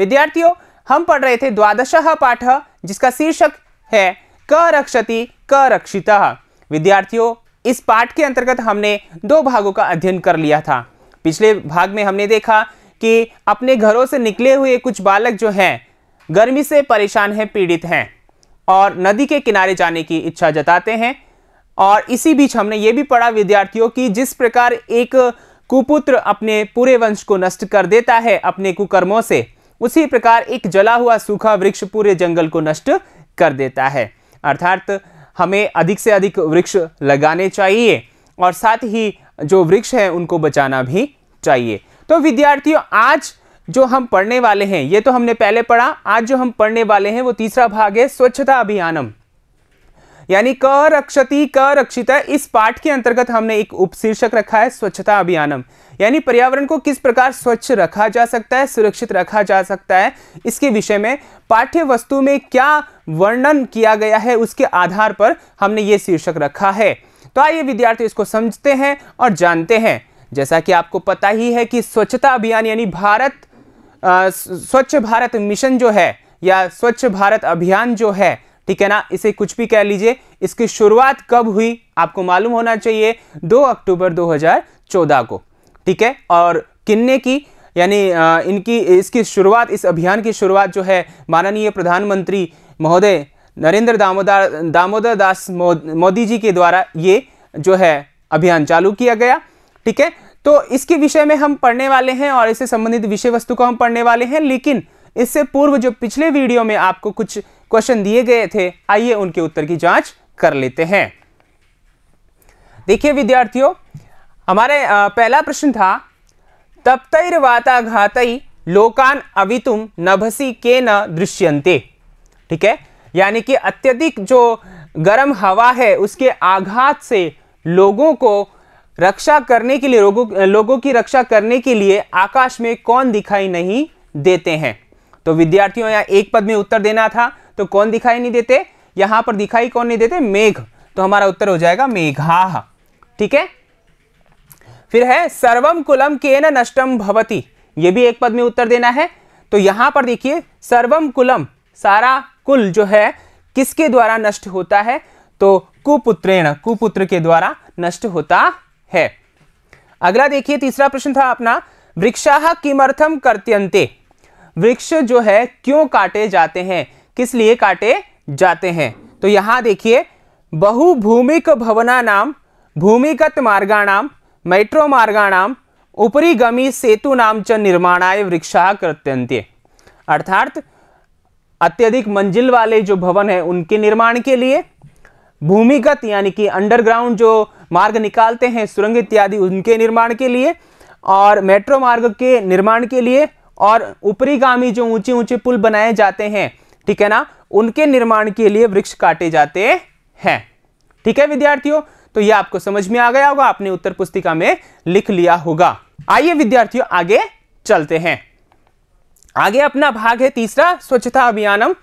विद्यार्थियों हम पढ़ रहे थे द्वादश पाठ जिसका शीर्षक है क रक्षति क रक्षिता विद्यार्थियों इस पाठ के अंतर्गत हमने दो भागों का अध्ययन कर लिया था पिछले भाग में हमने देखा कि अपने घरों से निकले हुए कुछ बालक जो हैं गर्मी से परेशान हैं पीड़ित हैं और नदी के किनारे जाने की इच्छा जताते हैं और इसी बीच हमने ये भी पढ़ा विद्यार्थियों की जिस प्रकार एक कुपुत्र अपने पूरे वंश को नष्ट कर देता है अपने कुकर्मों से उसी प्रकार एक जला हुआ सूखा वृक्ष पूरे जंगल को नष्ट कर देता है अर्थात हमें अधिक से अधिक वृक्ष लगाने चाहिए और साथ ही जो वृक्ष हैं उनको बचाना भी चाहिए तो विद्यार्थियों आज जो हम पढ़ने वाले हैं ये तो हमने पहले पढ़ा आज जो हम पढ़ने वाले हैं वो तीसरा भाग है स्वच्छता अभियानम यानी क रक्षति क रक्षिता इस पाठ के अंतर्गत हमने एक उपशीर्षक रखा है स्वच्छता अभियानम यानी पर्यावरण को किस प्रकार स्वच्छ रखा जा सकता है सुरक्षित रखा जा सकता है इसके विषय में पाठ्य वस्तु में क्या वर्णन किया गया है उसके आधार पर हमने ये शीर्षक रखा है तो आइए विद्यार्थी इसको समझते हैं और जानते हैं जैसा कि आपको पता ही है कि स्वच्छता अभियान यानी भारत स्वच्छ भारत मिशन जो है या स्वच्छ भारत अभियान जो है ठीक है ना इसे कुछ भी कह लीजिए इसकी शुरुआत कब हुई आपको मालूम होना चाहिए 2 अक्टूबर 2014 को ठीक है और किन्ने की यानी इनकी इसकी शुरुआत इस अभियान की शुरुआत जो है माननीय प्रधानमंत्री महोदय नरेंद्र दामोदर दामोदर दास मोदी जी के द्वारा ये जो है अभियान चालू किया गया ठीक है तो इसके विषय में हम पढ़ने वाले हैं और इससे संबंधित विषय वस्तु को हम पढ़ने वाले हैं लेकिन इससे पूर्व जो पिछले वीडियो में आपको कुछ क्वेश्चन दिए गए थे आइए उनके उत्तर की जांच कर लेते हैं देखिए विद्यार्थियों हमारे पहला प्रश्न था तप्तर वाताघातई लोकान अवितुम नभसी के न दृश्यंते ठीक है यानी कि अत्यधिक जो गर्म हवा है उसके आघात से लोगों को रक्षा करने के लिए लोगों लोगों की रक्षा करने के लिए आकाश में कौन दिखाई नहीं देते हैं तो विद्यार्थियों या एक पद में उत्तर देना था तो कौन दिखाई नहीं देते यहां पर दिखाई कौन नहीं देते मेघ तो हमारा उत्तर हो जाएगा मेघा ठीक है फिर है सर्वम कुलम के नष्टम भवती ये भी एक पद में उत्तर देना है तो यहां पर देखिए सर्वम कुलम सारा कुल जो है किसके द्वारा नष्ट होता है तो कुपुत्रेण कुपुत्र के द्वारा नष्ट होता है अगला देखिए तीसरा प्रश्न था अपना वृक्षा किमर्थम करत्यंते वृक्ष जो है क्यों काटे जाते हैं किस लिए काटे जाते हैं तो यहाँ देखिए बहुभूमिक भवना नाम भूमिगत मार्गाणाम मेट्रो मार्गाणाम गमी सेतु नाम च निर्माणाय वृक्षा कृत्यंत अर्थात अत्यधिक मंजिल वाले जो भवन है उनके निर्माण के लिए भूमिगत यानी कि अंडरग्राउंड जो मार्ग निकालते हैं सुरंग इत्यादि उनके निर्माण के लिए और मेट्रो मार्ग के निर्माण के लिए और गामी जो ऊंचे ऊंचे पुल बनाए जाते हैं ठीक है ना उनके निर्माण के लिए वृक्ष काटे जाते हैं ठीक है विद्यार्थियों तो यह आपको समझ में आ गया होगा आपने उत्तर पुस्तिका में लिख लिया होगा आइए विद्यार्थियों आगे चलते हैं आगे अपना भाग है तीसरा स्वच्छता अभियानम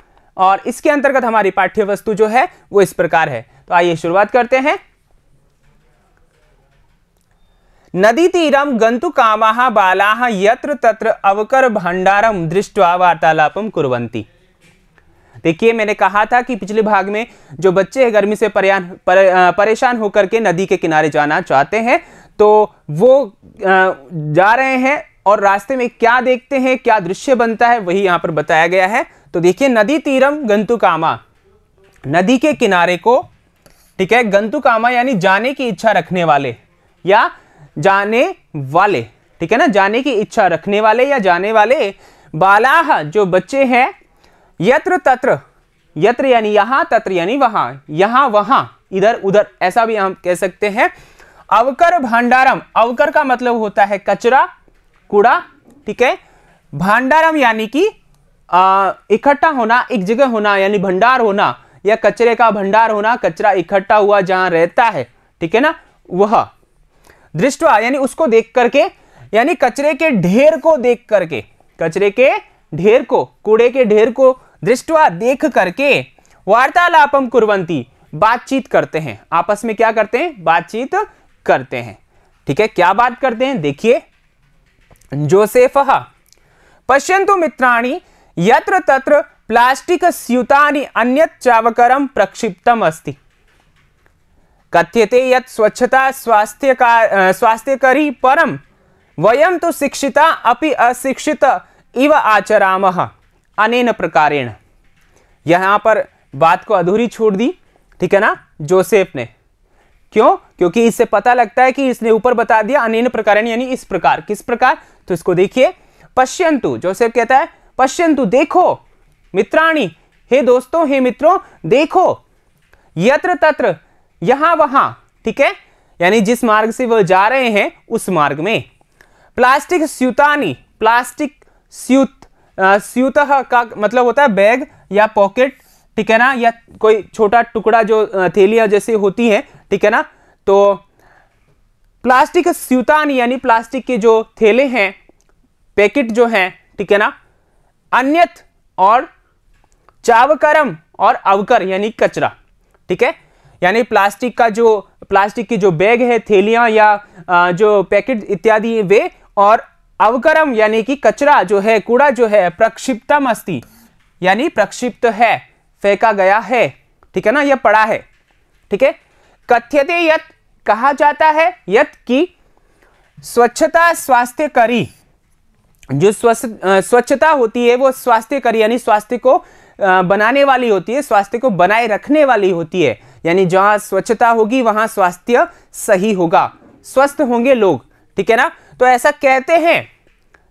और इसके अंतर्गत हमारी पाठ्य वस्तु जो है वो इस प्रकार है तो आइए शुरुआत करते हैं नदी तीरम गंतु कामा बाला यत्र तत्र अवकर भंडारम दृष्टवा वार्तालापम कुरंती देखिए मैंने कहा था कि पिछले भाग में जो बच्चे हैं गर्मी से परेशान परेशान होकर के नदी के किनारे जाना चाहते हैं तो वो जा रहे हैं और रास्ते में क्या देखते हैं क्या दृश्य बनता है वही यहाँ पर बताया गया है तो देखिए नदी तीरम गंतुकामा नदी के किनारे को ठीक है गंतुकामा यानी जाने की इच्छा रखने वाले या जाने वाले ठीक है ना जाने की इच्छा रखने वाले या जाने वाले बालाह जो बच्चे हैं यत्र तत्र यत्र यानी यहां तत्र यानी वहां यहां वहां इधर उधर ऐसा भी हम कह सकते हैं अवकर भंडारम अवकर का मतलब होता है कचरा कूड़ा ठीक है भंडारम यानी कि इकट्ठा होना एक जगह होना यानी भंडार होना या कचरे का भंडार होना कचरा इकट्ठा हुआ जहां रहता है ठीक है ना वह दृष्टवा यानी उसको देख करके यानी कचरे के ढेर को देख करके कचरे के ढेर को कूड़े के ढेर को दृष्टवा देख करके वार्तालापम कुरवंती बातचीत करते हैं आपस में क्या करते हैं बातचीत करते हैं ठीक है क्या बात करते हैं देखिए जोसेफ पश्यंतु मित्राणी यत्र तत्र प्लास्टिक स्यूतानी अन्य चावकरम प्रक्षिप्तम अस्ति कथ्यते यत् स्वच्छता स्वास्थ्यका स्वास्थ्यकरी परम वयम तो शिक्षिता अपि अशिक्षित इव आचरामः अनेन प्रकारेण यहां पर बात को अधूरी छोड़ दी ठीक है ना जोसेफ ने क्यों क्योंकि इससे पता लगता है कि इसने ऊपर बता दिया अनेन प्रकारेण यानी इस प्रकार किस प्रकार तो इसको देखिए पश्यंतु जोसेफ कहता है पश्यंतु देखो मित्राणी हे दोस्तों हे मित्रों देखो यत्र तत्र यहां वहां ठीक है यानी जिस मार्ग से वह जा रहे हैं उस मार्ग में प्लास्टिक स्यूतानी प्लास्टिक स्यूत स्यूत का मतलब होता है बैग या पॉकेट ठीक है ना या कोई छोटा टुकड़ा जो थैलियाँ जैसे होती हैं ठीक है ना तो प्लास्टिक स्यूतान यानी प्लास्टिक के जो थैले हैं पैकेट जो हैं ठीक है ना अन्यत और चावकरम और अवकर यानी कचरा ठीक है यानी प्लास्टिक का जो प्लास्टिक की जो बैग है थैलियां या जो पैकेट इत्यादि वे और अवकरम यानी कि कचरा जो है कूड़ा जो है प्रक्षिप्तम अस्ति यानी प्रक्षिप्त है फेंका गया है ठीक है ना यह पड़ा है ठीक है कथ्यते यत कहा जाता है यत की स्वच्छता स्वास्थ्य करी जो स्वच्छता होती है वो स्वास्थ्य करी यानी स्वास्थ्य को बनाने वाली होती है स्वास्थ्य को बनाए रखने वाली होती है यानी जहां स्वच्छता होगी वहां स्वास्थ्य सही होगा स्वस्थ होंगे लोग ठीक है ना तो ऐसा कहते हैं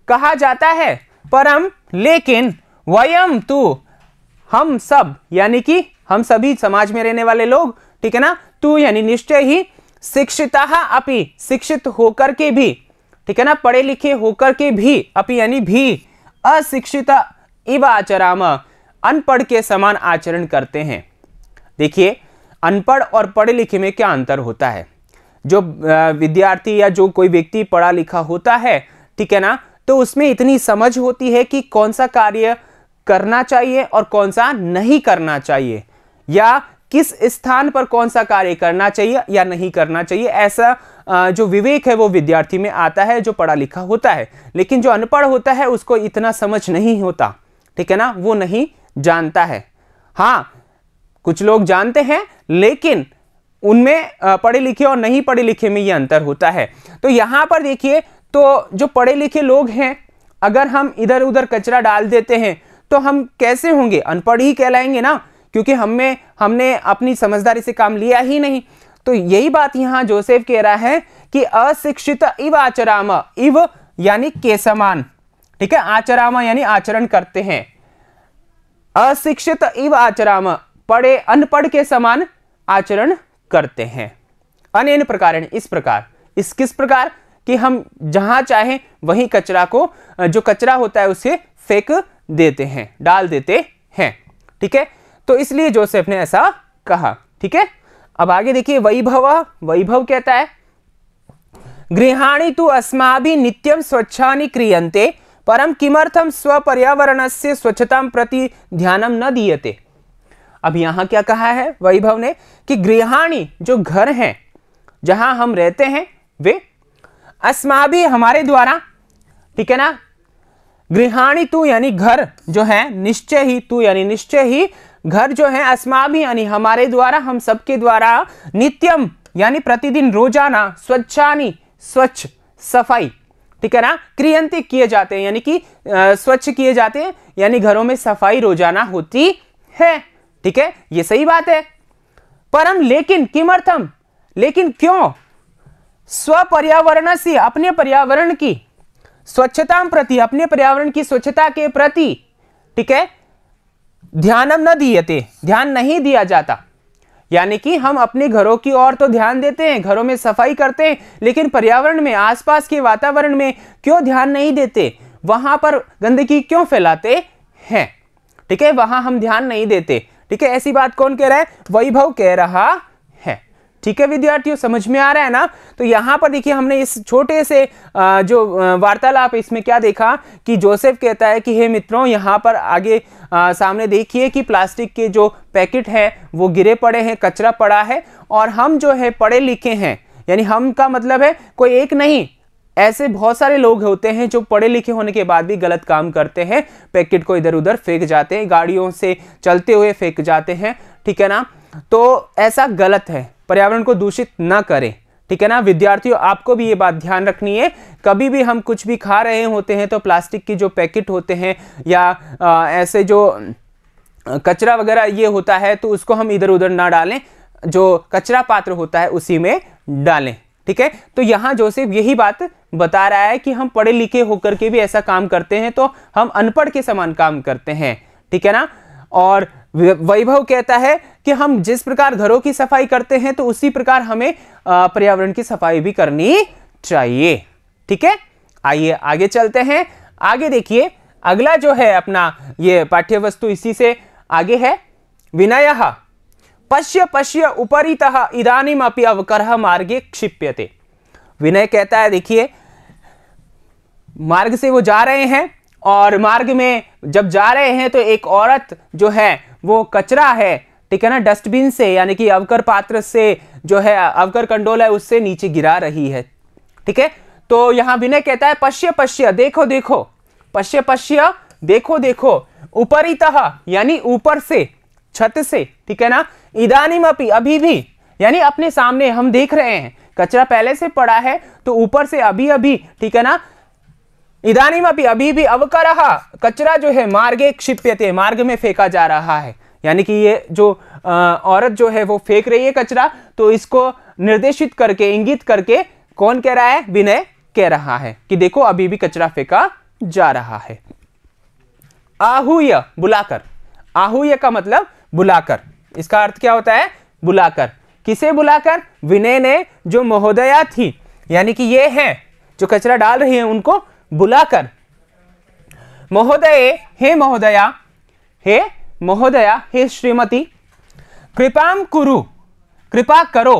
कहा जाता है परम लेकिन वयम तू हम सब यानी कि हम सभी समाज में रहने वाले लोग ठीक है ना तू यानी निश्चय ही शिक्षिता अपी शिक्षित होकर के भी ठीक है ना पढ़े लिखे होकर के भी अपी यानी भी अशिक्षित इव आचराम अनपढ़ के समान आचरण करते हैं देखिए अनपढ़ और पढ़े लिखे में क्या अंतर होता है जो विद्यार्थी या जो कोई व्यक्ति पढ़ा लिखा होता है ठीक है ना तो उसमें इतनी समझ होती है कि कौन सा कार्य करना चाहिए और कौन सा नहीं करना चाहिए या किस स्थान पर कौन सा कार्य करना चाहिए या नहीं करना चाहिए ऐसा जो विवेक है वो विद्यार्थी में आता है जो पढ़ा लिखा होता है लेकिन जो अनपढ़ होता है उसको इतना समझ नहीं होता ठीक है ना वो नहीं जानता है हाँ कुछ लोग जानते हैं लेकिन उनमें पढ़े लिखे और नहीं पढ़े लिखे में ये अंतर होता है तो यहाँ पर देखिए तो जो पढ़े लिखे लोग हैं अगर हम इधर उधर कचरा डाल देते हैं तो हम कैसे होंगे अनपढ़ ही कहलाएंगे ना क्योंकि हमें हमने अपनी समझदारी से काम लिया ही नहीं तो यही बात यहाँ जोसेफ कह रहा है कि अशिक्षित इव आचराम इव यानी के समान ठीक है आचरामा यानी आचरण करते हैं अशिक्षित इव आचराम पढ़े अनपढ़ के समान आचरण करते हैं अनेन प्रकार इस प्रकार इस किस प्रकार कि हम जहां चाहे वहीं कचरा को जो कचरा होता है उसे फेंक देते हैं डाल देते हैं ठीक है तो इसलिए जोसेफ ने ऐसा कहा ठीक है अब आगे देखिए वैभव वैभव कहता है गृहाणी तो अस्मा नित्यम स्वच्छा क्रियंते परम किमर्थम स्वपर्यावरण से स्वच्छता प्रति ध्यान न दीयते अब यहां क्या कहा है वैभव ने कि गृहाणी जो घर हैं जहां हम रहते हैं वे अस्मा भी हमारे द्वारा ठीक है ना गृहाणी तू यानी घर जो है निश्चय ही तू यानी निश्चय ही घर जो है अस्मा भी यानी हमारे द्वारा हम सबके द्वारा नित्यम यानी प्रतिदिन रोजाना स्वच्छानी स्वच्छ सफाई ठीक है ना क्रियंती किए जाते हैं यानी कि स्वच्छ किए जाते हैं यानी घरों में सफाई रोजाना होती है ठीक है ये सही बात है परम लेकिन किमर्थम लेकिन क्यों स्व पर्यावरण से अपने पर्यावरण की स्वच्छता प्रति अपने पर्यावरण की स्वच्छता के प्रति ठीक है ध्यानम न दिए ध्यान नहीं दिया जाता यानी कि हम अपने घरों की ओर तो ध्यान देते हैं घरों में सफाई करते हैं लेकिन पर्यावरण में आसपास के वातावरण में क्यों ध्यान नहीं देते वहां पर गंदगी क्यों फैलाते हैं ठीक है वहां हम ध्यान नहीं देते ठीक है ऐसी बात कौन कह रहा है वैभव कह रहा है ठीक है विद्यार्थियों समझ में आ रहा है ना तो यहाँ पर देखिए हमने इस छोटे से जो वार्तालाप इसमें क्या देखा कि जोसेफ कहता है कि हे मित्रों यहाँ पर आगे आ, सामने देखिए कि प्लास्टिक के जो पैकेट है वो गिरे पड़े हैं कचरा पड़ा है और हम जो है पढ़े लिखे हैं यानी हम का मतलब है कोई एक नहीं ऐसे बहुत सारे लोग होते हैं जो पढ़े लिखे होने के बाद भी गलत काम करते हैं पैकेट को इधर उधर फेंक जाते हैं गाड़ियों से चलते हुए फेंक जाते हैं ठीक है ना तो ऐसा गलत है पर्यावरण को दूषित ना करें ठीक है ना विद्यार्थियों आपको भी ये बात ध्यान रखनी है कभी भी हम कुछ भी खा रहे होते हैं तो प्लास्टिक की जो पैकेट होते हैं या आ, ऐसे जो कचरा वगैरह ये होता है तो उसको हम इधर उधर ना डालें जो कचरा पात्र होता है उसी में डालें ठीक है तो यहाँ जोसेफ यही बात बता रहा है कि हम पढ़े लिखे होकर के भी ऐसा काम करते हैं तो हम अनपढ़ के समान काम करते हैं ठीक है ना और वैभव कहता है कि हम जिस प्रकार घरों की सफाई करते हैं तो उसी प्रकार हमें पर्यावरण की सफाई भी करनी चाहिए ठीक है आइए आगे चलते हैं आगे देखिए अगला जो है अपना ये पाठ्य वस्तु इसी से आगे है विनय पश्य पश्य उपरितः अपनी अवकर मार्गे क्षिप्यते विनय कहता है देखिए मार्ग से वो जा रहे हैं और मार्ग में जब जा रहे हैं तो एक औरत जो है वो कचरा है ठीक है ना डस्टबिन से यानी कि अवकर पात्र से जो है अवकर कंडोल है उससे नीचे गिरा रही है ठीक है तो यहां विनय कहता है पश्य पश्य देखो देखो पश्य पश्य देखो देखो ऊपरी तह यानी ऊपर से छत से ठीक है ना इदानीम अपनी अभी भी यानी अपने सामने हम देख रहे हैं कचरा पहले से पड़ा है तो ऊपर से अभी अभी ठीक है ना इधानीम अभी अभी भी अवकर कचरा जो है मार्गे क्षिप्यते मार्ग में फेंका जा रहा है यानी कि ये जो आ, औरत जो है वो फेंक रही है कचरा तो इसको निर्देशित करके इंगित करके कौन कह रहा है विनय कह रहा है कि देखो अभी भी कचरा फेंका जा रहा है आहुय बुलाकर आहूय का मतलब बुलाकर इसका अर्थ क्या होता है बुलाकर किसे बुलाकर विनय ने जो महोदया थी यानी कि ये है जो कचरा डाल रही है उनको बुलाकर महोदय हे महोदया हे महोदया हे श्रीमती कृपाम कुरु कृपा करो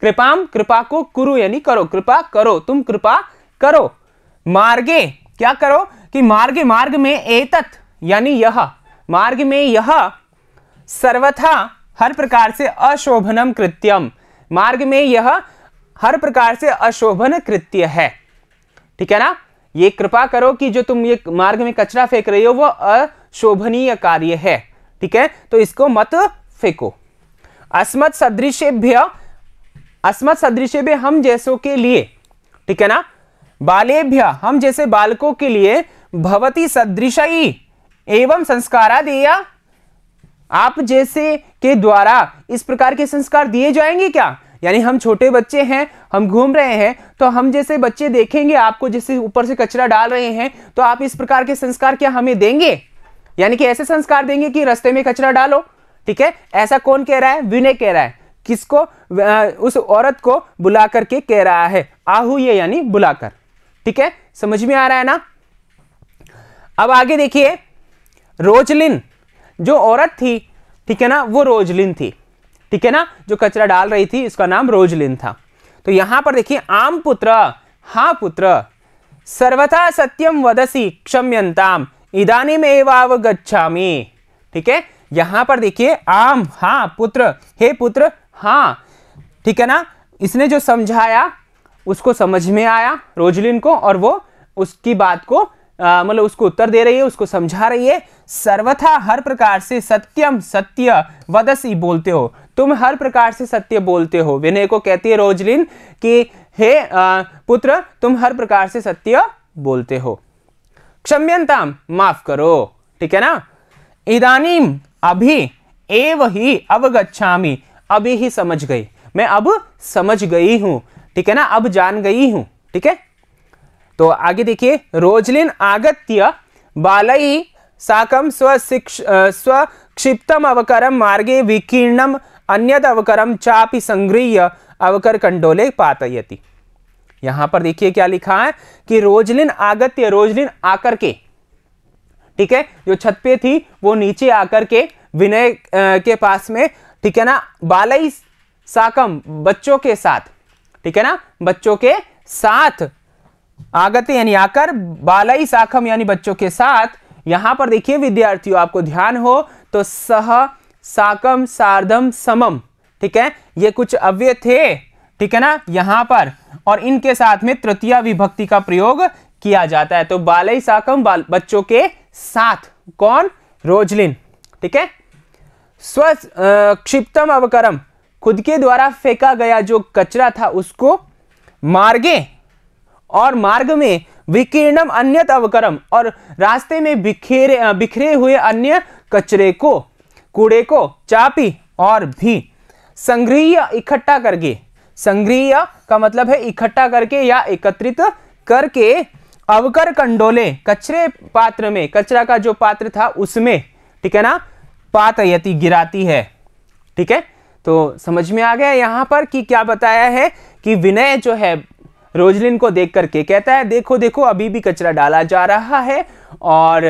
कृपाम कृपा को कुरु यानी करो कृपा करो तुम कृपा करो मार्गे क्या करो कि मार्गे मार्ग में एतत यानी यह मार्ग में यह सर्वथा हर प्रकार से अशोभनम कृत्यम मार्ग में यह हर प्रकार से अशोभन कृत्य है ठीक है ना ये कृपा करो कि जो तुम ये मार्ग में कचरा फेंक रहे हो वो अशोभनीय कार्य है ठीक है तो इसको मत फेंको अस्मत् अस्मत अस्मत् भी हम जैसों के लिए ठीक है ना बालेभ्य हम जैसे बालकों के लिए भवती सदृश एवं संस्कारा दिया आप जैसे के द्वारा इस प्रकार के संस्कार दिए जाएंगे क्या यानी हम छोटे बच्चे हैं हम घूम रहे हैं तो हम जैसे बच्चे देखेंगे आपको जैसे ऊपर से कचरा डाल रहे हैं तो आप इस प्रकार के संस्कार क्या हमें देंगे यानी कि ऐसे संस्कार देंगे कि रस्ते में कचरा डालो ठीक है ऐसा कौन कह रहा है विनय कह रहा है किसको उस औरत को बुला करके कह रहा है आहू ये यानी बुलाकर ठीक है समझ में आ रहा है ना अब आगे देखिए रोजलिन जो औरत थी ठीक है ना वो रोजलिन थी ठीक है ना जो कचरा डाल रही थी इसका नाम रोजलिन था तो यहां पर देखिए आम पुत्र हा पुत्र सर्वथा सत्यम वदसी क्षम्यंताम इदानीम एवावगछामी ठीक है यहां पर देखिए आम हा पुत्र हे पुत्र हा ठीक है ना इसने जो समझाया उसको समझ में आया रोजलिन को और वो उसकी बात को मतलब उसको उत्तर दे रही है उसको समझा रही है सर्वथा हर प्रकार से सत्यम सत्य वदसी बोलते हो तुम हर प्रकार से सत्य बोलते हो विनय को कहती है रोजलिन कि हे आ, पुत्र तुम हर प्रकार से सत्य बोलते हो क्षम्यंताम माफ करो ठीक है ना इदानीम अभी एव ही अवगछामी अभी ही समझ गई मैं अब समझ गई हूं ठीक है ना अब जान गई हूं ठीक है तो आगे देखिए रोजलिन आगत्य बालैः साकं स्वशिक्ष स्वक्षिप्तम् अवकरं मार्गे विकीर्णम अन्यद अवकरम चापि संग्रह्य अवकर कंडोले पातयति यहां पर देखिए क्या लिखा है कि रोजलिन आगत्य रोजलिन आकर के ठीक है जो छत पे थी वो नीचे आकर के विनय के पास में ठीक है ना बालई साकम बच्चों के साथ ठीक है ना बच्चों के साथ आगते यानी आकर बालई साखम यानी बच्चों के साथ यहां पर देखिए विद्यार्थियों आपको ध्यान हो तो सह साकम सार्धम समम ठीक है ये कुछ अव्यय थे ठीक है ना यहां पर और इनके साथ में तृतीय विभक्ति का प्रयोग किया जाता है तो बालई साकम बाल बच्चों के साथ कौन रोजलिन ठीक है स्व क्षिप्तम अवकरम खुद के द्वारा फेंका गया जो कचरा था उसको मार्गे और मार्ग में विकीर्णम अन्य अवकरम और रास्ते में बिखेरे बिखरे हुए अन्य कचरे को कूड़े को चापी और भी संग्रह इकट्ठा करके संग्रह का मतलब है इकट्ठा करके या एकत्रित करके अवकर कंडोले कचरे पात्र में कचरा का जो पात्र था उसमें ठीक है ना पातयति गिराती है ठीक है तो समझ में आ गया यहां पर कि क्या बताया है कि विनय जो है रोजलिन को देख करके कहता है देखो देखो अभी भी कचरा डाला जा रहा है और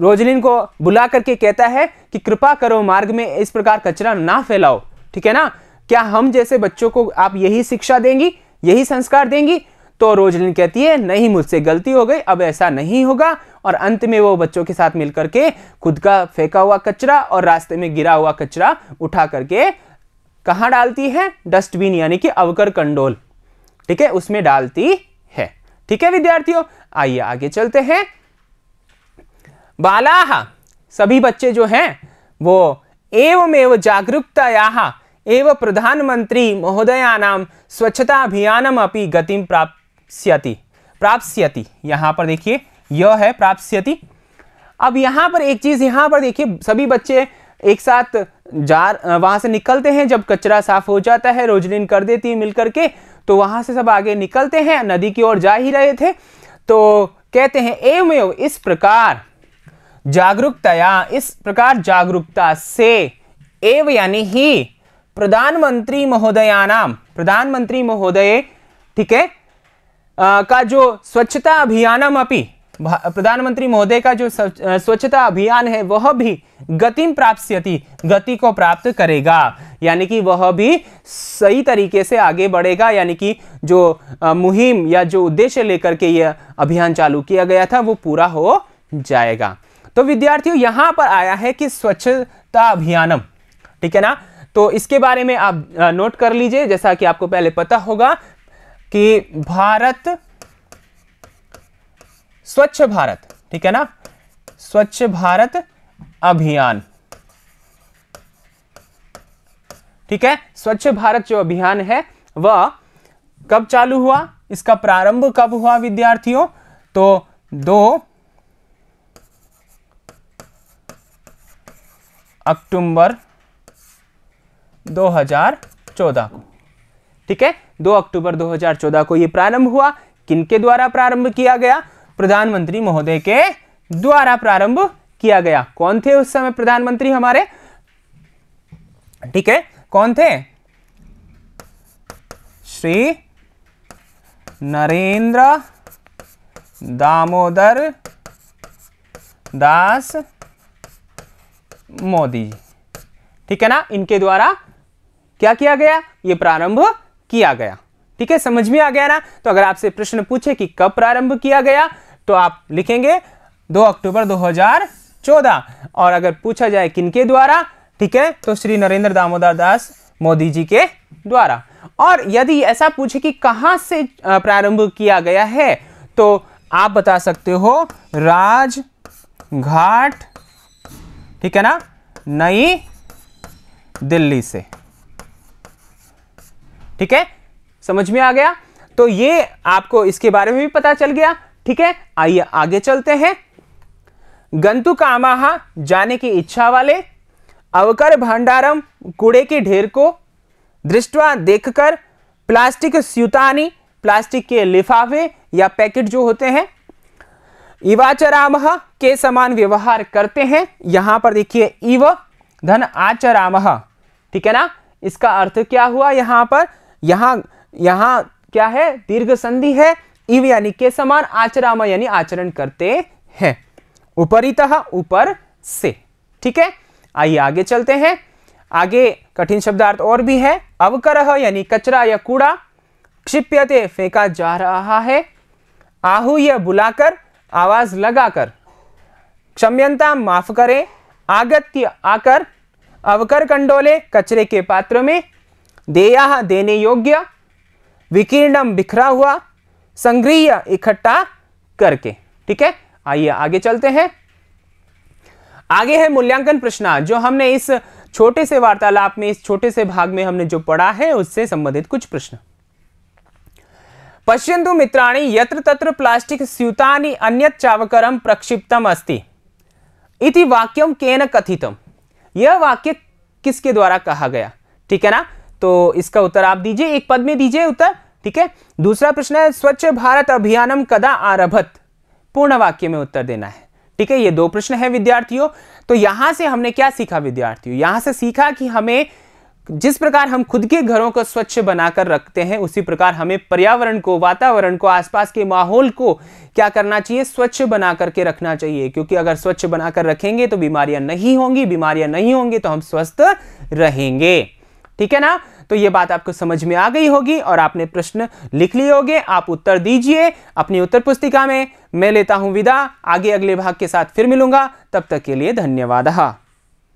रोजलिन को बुला करके कहता है कि कृपा करो मार्ग में इस प्रकार कचरा ना फैलाओ ठीक है ना क्या हम जैसे बच्चों को आप यही शिक्षा देंगी यही संस्कार देंगी तो रोजलिन कहती है नहीं मुझसे गलती हो गई अब ऐसा नहीं होगा और अंत में वो बच्चों के साथ मिलकर के खुद का फेंका हुआ कचरा और रास्ते में गिरा हुआ कचरा उठा करके कहाँ डालती है डस्टबिन यानी कि अवकर कंडोल ठीक है उसमें डालती है ठीक है विद्यार्थियों आइए आगे चलते हैं बालाहा सभी बच्चे जो हैं वो एवमेव जागरूकताया एव प्रधानमंत्री नाम स्वच्छता अभियान अपनी गति प्राप्त प्राप्त यहां पर देखिए यह है प्राप्त अब यहां पर एक चीज़ यहां पर देखिए सभी बच्चे एक साथ जार वहां से निकलते हैं जब कचरा साफ हो जाता है रोजलिन कर देती है मिलकर के तो वहां से सब आगे निकलते हैं नदी की ओर जा ही रहे थे तो कहते हैं एवमेव इस प्रकार जागरूकताया इस प्रकार जागरूकता से एव यानी ही प्रधानमंत्री महोदयानाम प्रधानमंत्री महोदय ठीक है का जो स्वच्छता अभियानम अपनी तो प्रधानमंत्री महोदय का जो स्वच्छता अभियान है वह भी गति प्राप्त गति को प्राप्त करेगा यानी कि वह भी सही तरीके से आगे बढ़ेगा यानी कि जो मुहिम या जो उद्देश्य लेकर के यह अभियान चालू किया गया था वो पूरा हो जाएगा तो विद्यार्थियों यहां पर आया है कि स्वच्छता अभियानम ठीक है ना तो इसके बारे में आप नोट कर लीजिए जैसा कि आपको पहले पता होगा कि भारत स्वच्छ भारत ठीक है ना स्वच्छ भारत अभियान ठीक है स्वच्छ भारत जो अभियान है वह कब चालू हुआ इसका प्रारंभ कब हुआ विद्यार्थियों तो दो अक्टूबर 2014 को ठीक है 2 अक्टूबर 2014 को यह प्रारंभ हुआ किनके द्वारा प्रारंभ किया गया प्रधानमंत्री महोदय के द्वारा प्रारंभ किया गया कौन थे उस समय प्रधानमंत्री हमारे ठीक है कौन थे श्री नरेंद्र दामोदर दास मोदी ठीक है ना इनके द्वारा क्या किया गया ये प्रारंभ किया गया ठीक है समझ में आ गया ना तो अगर आपसे प्रश्न पूछे कि कब प्रारंभ किया गया तो आप लिखेंगे दो अक्टूबर 2014 और अगर पूछा जाए किनके द्वारा ठीक है तो श्री नरेंद्र दामोदर दास मोदी जी के द्वारा और यदि ऐसा पूछे कि कहां से प्रारंभ किया गया है तो आप बता सकते हो राज घाट ठीक है ना नई दिल्ली से ठीक है समझ में आ गया तो ये आपको इसके बारे में भी पता चल गया ठीक है आइए आगे चलते हैं गंतु कामाहा जाने की इच्छा वाले अवकर भंडारम कूड़े के ढेर को दृष्टवा देखकर प्लास्टिक स्यूतानी प्लास्टिक के लिफाफे या पैकेट जो होते हैं इवाचराम के समान व्यवहार करते हैं यहां पर देखिए इव धन आचराम ठीक है ना इसका अर्थ क्या हुआ यहां पर यहां यहाँ क्या है दीर्घ संधि है इव यानी के समान आचराम यानी आचरण करते हैं उपरितः ऊपर से ठीक है आइए आगे चलते हैं आगे कठिन शब्दार्थ और भी है अवकर यानी कचरा या कूड़ा क्षिप्यते फेंका जा रहा है आहू या बुलाकर आवाज लगाकर क्षम्यंता माफ करे आगत्य आकर अवकर कंडोले कचरे के पात्र में देया देने योग्य विकीर्णम बिखरा हुआ संग्रीय इकट्ठा करके ठीक है आइए आगे चलते हैं आगे है मूल्यांकन प्रश्न जो हमने इस छोटे से वार्तालाप में इस छोटे से भाग में हमने जो पढ़ा है उससे संबंधित कुछ प्रश्न पश्यंतु मित्राणी यत्र तत्र प्लास्टिक स्यूतानी अन्य चावकरम प्रक्षिप्तम अस्ति इति वाक्यम केन कथितम यह वाक्य किसके द्वारा कहा गया ठीक है ना तो इसका उत्तर आप दीजिए एक पद में दीजिए उत्तर ठीक है दूसरा प्रश्न है स्वच्छ भारत अभियानम कदा आरभत पूर्ण वाक्य में उत्तर देना है ठीक है ये दो प्रश्न है विद्यार्थियों तो यहां से हमने क्या सीखा विद्यार्थियों यहां से सीखा कि हमें जिस प्रकार हम खुद के घरों को स्वच्छ बनाकर रखते हैं उसी प्रकार हमें पर्यावरण को वातावरण को आसपास के माहौल को क्या करना चाहिए स्वच्छ बना करके रखना चाहिए क्योंकि अगर स्वच्छ बनाकर रखेंगे तो बीमारियां नहीं होंगी बीमारियां नहीं होंगी तो हम स्वस्थ रहेंगे ठीक है ना तो ये बात आपको समझ में आ गई होगी और आपने प्रश्न लिख लिए होंगे आप उत्तर दीजिए अपनी उत्तर पुस्तिका में मैं लेता हूँ विदा आगे अगले भाग के साथ फिर मिलूंगा तब तक के लिए धन्यवाद